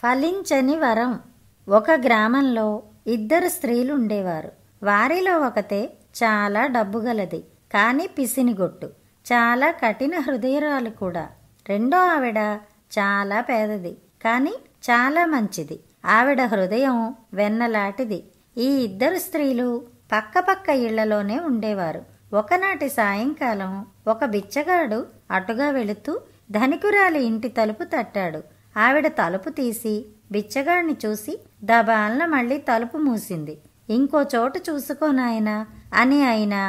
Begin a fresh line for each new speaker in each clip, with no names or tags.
ఫలించని వరం ఒక గ్రామంలో ఇద్దరు స్త్రీలుండేవారు వారిలో ఒకతే చాలా డబ్బుగలది కానీ పిసినిగొట్టు చాలా కఠిన హృదయరాలు కూడా రెండో ఆవిడ చాలా పేదది కానీ చాలా మంచిది ఆవిడ హృదయం వెన్నలాటిది ఈ ఇద్దరు స్త్రీలు పక్కపక్క ఇళ్లలోనే ఉండేవారు ఒకనాటి సాయంకాలం ఒక బిచ్చగాడు అటుగా వెళుతూ ధనికురాలి ఇంటి తలుపు తట్టాడు ఆవిడ తలుపు తీసి బిచ్చగాడిని చూసి దబాలన మళ్ళీ తలుపు మూసింది ఇంకో చోటు చూసుకోనాయనా అని అయినా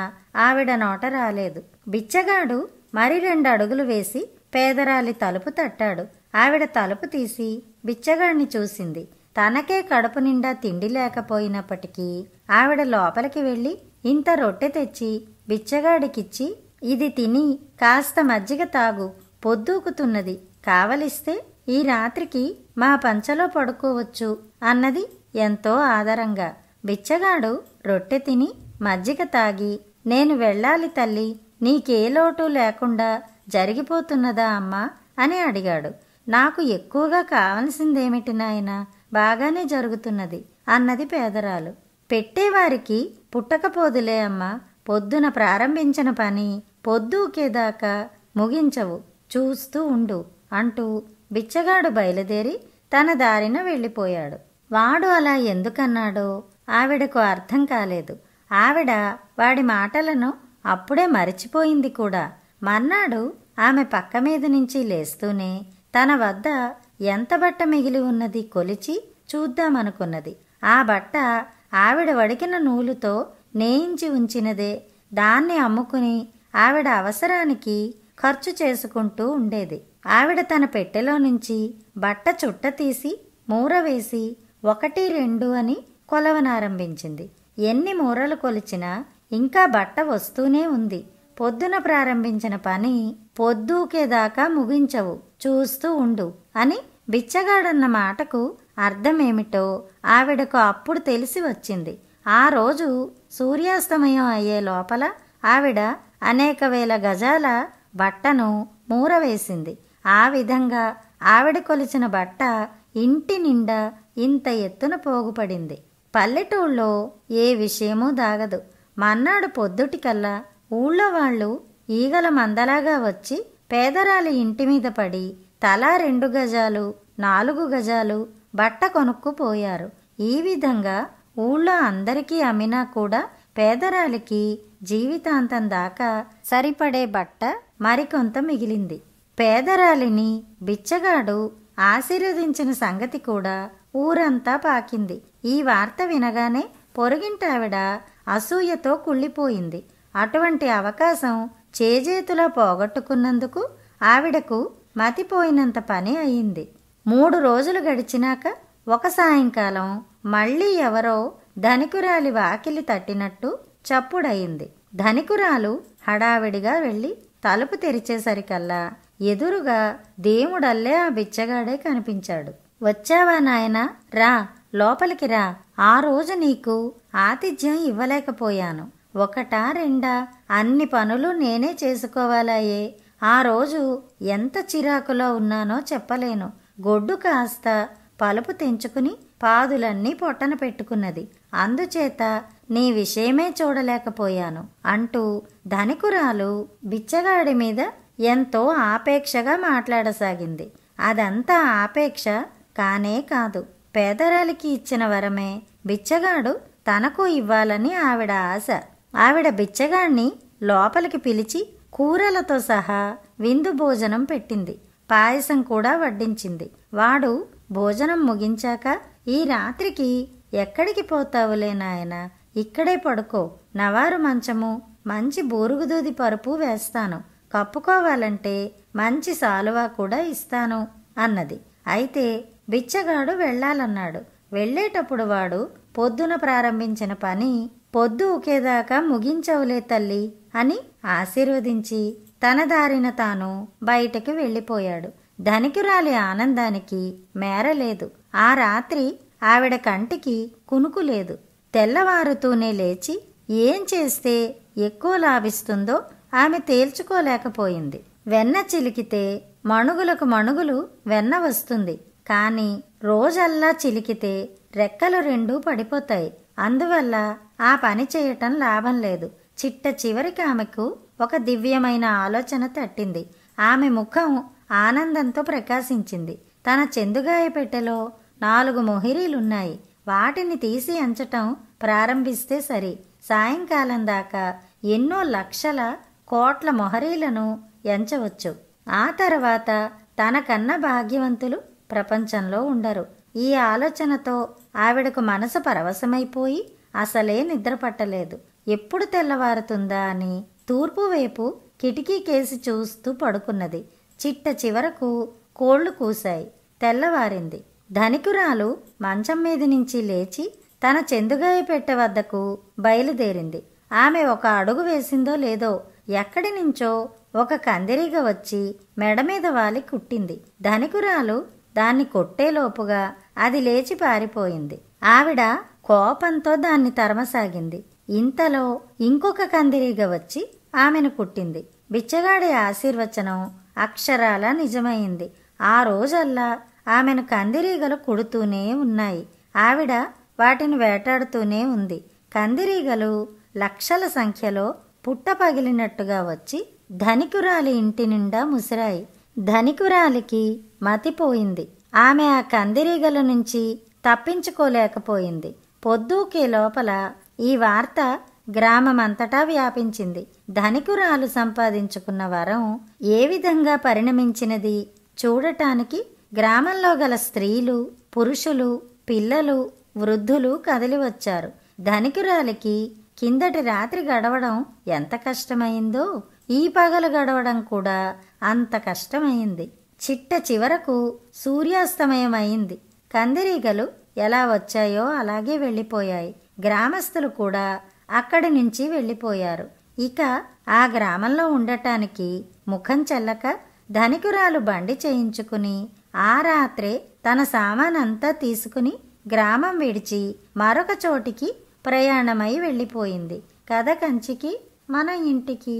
ఆవిడ నోట రాలేదు బిచ్చగాడు మరి రెండు అడుగులు వేసి పేదరాలి తలుపు తట్టాడు ఆవిడ తలుపు తీసి బిచ్చగాడిని చూసింది తనకే కడుపు నిండా తిండి లేకపోయినప్పటికీ ఆవిడ లోపలికి వెళ్ళి ఇంత రొట్టె తెచ్చి బిచ్చగాడికిచ్చి ఇది తిని కాస్త మజ్జిగ తాగు పొద్దూకుతున్నది కావలిస్తే ఈ రాత్రికి మా పంచలో పడుకోవచ్చు అన్నది ఎంతో ఆదరంగా బిచ్చగాడు రొట్టె తిని మజ్జిగ తాగి నేను వెళ్ళాలి తల్లి నీకే లోటు లేకుండా జరిగిపోతున్నదా అమ్మా అని అడిగాడు నాకు ఎక్కువగా కావలసిందేమిటి నాయన బాగానే జరుగుతున్నది అన్నది పేదరాలు పెట్టేవారికి పుట్టకపోదులే అమ్మా పొద్దున ప్రారంభించిన పని పొద్దుకేదాకా ముగించవు చూస్తూ ఉండు అంటూ బిచ్చగాడు బయలుదేరి తన దారిన వెళ్ళిపోయాడు వాడు అలా ఎందుకన్నాడో ఆవిడకు అర్థం కాలేదు ఆవిడ వాడి మాటలను అప్పుడే మరిచిపోయింది కూడా మర్నాడు ఆమె పక్క మీద నుంచి లేస్తూనే తన వద్ద ఎంత బట్ట మిగిలి ఉన్నది కొలిచి చూద్దామనుకున్నది ఆ బట్ట ఆవిడ వడికిన నూలుతో నేయించి ఉంచినదే దాన్ని అమ్ముకుని ఆవిడ అవసరానికి ఖర్చు చేసుకుంటూ ఉండేది ఆవిడ తన పెట్టెలో నుంచి బట్ట చుట్ట తీసి మూర వేసి ఒకటి రెండు అని కొలవనారంభించింది ఎన్ని మూరలు కొలిచినా ఇంకా బట్ట వస్తూనే ఉంది పొద్దున ప్రారంభించిన పని దాకా ముగించవు చూస్తూ ఉండు అని బిచ్చగాడన్న మాటకు అర్థమేమిటో ఆవిడకు అప్పుడు తెలిసి వచ్చింది ఆ రోజు సూర్యాస్తమయం అయ్యే లోపల ఆవిడ అనేక వేల గజాల బట్టను మూరవేసింది ఆ విధంగా ఆవిడ కొలిచిన బట్ట ఇంటి నిండా ఇంత ఎత్తున పోగుపడింది పల్లెటూళ్ళో ఏ విషయమూ దాగదు మన్నాడు పొద్దుటికల్లా ఊళ్ళో వాళ్ళు ఈగల మందలాగా వచ్చి పేదరాలి ఇంటి మీద పడి తలా రెండు గజాలు నాలుగు గజాలు బట్ట కొనుక్కుపోయారు ఈ విధంగా ఊళ్ళో అందరికీ అమ్మినా కూడా పేదరాలికి జీవితాంతం దాకా సరిపడే బట్ట మరికొంత మిగిలింది పేదరాలిని బిచ్చగాడు ఆశీర్వదించిన సంగతి కూడా ఊరంతా పాకింది ఈ వార్త వినగానే పొరుగింటావిడ అసూయతో కుళ్ళిపోయింది అటువంటి అవకాశం చేజేతులా పోగొట్టుకున్నందుకు ఆవిడకు మతిపోయినంత పని అయింది మూడు రోజులు గడిచినాక ఒక సాయంకాలం మళ్ళీ ఎవరో ధనికురాలి వాకిలి తట్టినట్టు చప్పుడయింది ధనికురాలు హడావిడిగా వెళ్ళి తలుపు తెరిచేసరికల్లా ఎదురుగా దేవుడల్లే ఆ బిచ్చగాడే కనిపించాడు వచ్చావా నాయన రా లోపలికి రా ఆ రోజు నీకు ఆతిథ్యం ఇవ్వలేకపోయాను ఒకటా రెండా అన్ని పనులు నేనే చేసుకోవాలాయే ఆ రోజు ఎంత చిరాకులో ఉన్నానో చెప్పలేను గొడ్డు కాస్త పలుపు తెంచుకుని పాదులన్నీ పొట్టన పెట్టుకున్నది అందుచేత నీ విషయమే చూడలేకపోయాను అంటూ ధనికురాలు బిచ్చగాడి మీద ఎంతో ఆపేక్షగా మాట్లాడసాగింది అదంతా ఆపేక్ష కానే కాదు పేదరాలికి ఇచ్చిన వరమే బిచ్చగాడు తనకు ఇవ్వాలని ఆవిడ ఆశ ఆవిడ బిచ్చగాణ్ణి లోపలికి పిలిచి కూరలతో సహా విందు భోజనం పెట్టింది పాయసం కూడా వడ్డించింది వాడు భోజనం ముగించాక ఈ రాత్రికి ఎక్కడికి పోతావులే నాయన ఇక్కడే పడుకో నవారు మంచము మంచి బోరుగుదూది పరుపు వేస్తాను కప్పుకోవాలంటే మంచి సాలువా కూడా ఇస్తాను అన్నది అయితే బిచ్చగాడు వెళ్ళాలన్నాడు వెళ్ళేటప్పుడు వాడు పొద్దున ప్రారంభించిన పని పొద్దు ఒకేదాకా ముగించవులే తల్లి అని ఆశీర్వదించి తన దారిన తాను బయటకు వెళ్ళిపోయాడు ధనికురాలి ఆనందానికి మేరలేదు ఆ రాత్రి ఆవిడ కంటికి కునుకులేదు తెల్లవారుతూనే లేచి ఏం చేస్తే ఎక్కువ లాభిస్తుందో ఆమె తేల్చుకోలేకపోయింది వెన్న చిలికితే మణుగులకు మణుగులు వెన్న వస్తుంది కానీ రోజల్లా చిలికితే రెక్కలు రెండూ పడిపోతాయి అందువల్ల ఆ పని చేయటం లాభం లేదు చిట్ట చివరికి ఆమెకు ఒక దివ్యమైన ఆలోచన తట్టింది ఆమె ముఖం ఆనందంతో ప్రకాశించింది తన చెందుగాయ పెట్టెలో నాలుగు మొహిరీలున్నాయి వాటిని తీసి అంచటం ప్రారంభిస్తే సరి సాయంకాలం దాకా ఎన్నో లక్షల కోట్ల మొహరీలను ఎంచవచ్చు ఆ తర్వాత తనకన్న భాగ్యవంతులు ప్రపంచంలో ఉండరు ఈ ఆలోచనతో ఆవిడకు మనసు పరవశమైపోయి అసలే నిద్రపట్టలేదు ఎప్పుడు తెల్లవారుతుందా అని తూర్పు వైపు కిటికీ కేసి చూస్తూ పడుకున్నది చిట్ట చివరకు కోళ్లు కూశాయి తెల్లవారింది ధనికురాలు మంచం మీద నుంచి లేచి తన చెందుగాయ పెట్టె వద్దకు బయలుదేరింది ఆమె ఒక అడుగు వేసిందో లేదో ఎక్కడి నుంచో ఒక కందిరీగ వచ్చి మెడ మీద వాలి కుట్టింది ధనికురాలు దాన్ని కొట్టేలోపుగా అది లేచి పారిపోయింది ఆవిడ కోపంతో దాన్ని తరమసాగింది ఇంతలో ఇంకొక కందిరీగ వచ్చి ఆమెను కుట్టింది బిచ్చగాడి ఆశీర్వచనం అక్షరాల నిజమైంది ఆ రోజల్లా ఆమెను కందిరీగలు కుడుతూనే ఉన్నాయి ఆవిడ వాటిని వేటాడుతూనే ఉంది కందిరీగలు లక్షల సంఖ్యలో పుట్ట పగిలినట్టుగా వచ్చి ధనికురాలి ఇంటి నిండా ముసిరాయి ధనికురాలికి మతిపోయింది ఆమె ఆ కందిరీగల నుంచి తప్పించుకోలేకపోయింది పొద్దుకే లోపల ఈ వార్త గ్రామమంతటా వ్యాపించింది ధనికురాలు సంపాదించుకున్న వరం ఏ విధంగా పరిణమించినది చూడటానికి గ్రామంలో గల స్త్రీలు పురుషులు పిల్లలు వృద్ధులు కదిలివచ్చారు ధనికురాలికి కిందటి రాత్రి గడవడం ఎంత కష్టమైందో ఈ పగలు గడవడం కూడా అంత కష్టమైంది చిట్ట చివరకు సూర్యాస్తమయమైంది కందిరీగలు ఎలా వచ్చాయో అలాగే వెళ్ళిపోయాయి గ్రామస్తులు కూడా అక్కడి నుంచి వెళ్ళిపోయారు ఇక ఆ గ్రామంలో ఉండటానికి ముఖం చెల్లక ధనికురాలు బండి చేయించుకుని ఆ రాత్రే తన సామానంతా తీసుకుని గ్రామం విడిచి మరొక చోటికి ప్రయాణమై వెళ్ళిపోయింది కథ కంచికి మన ఇంటికి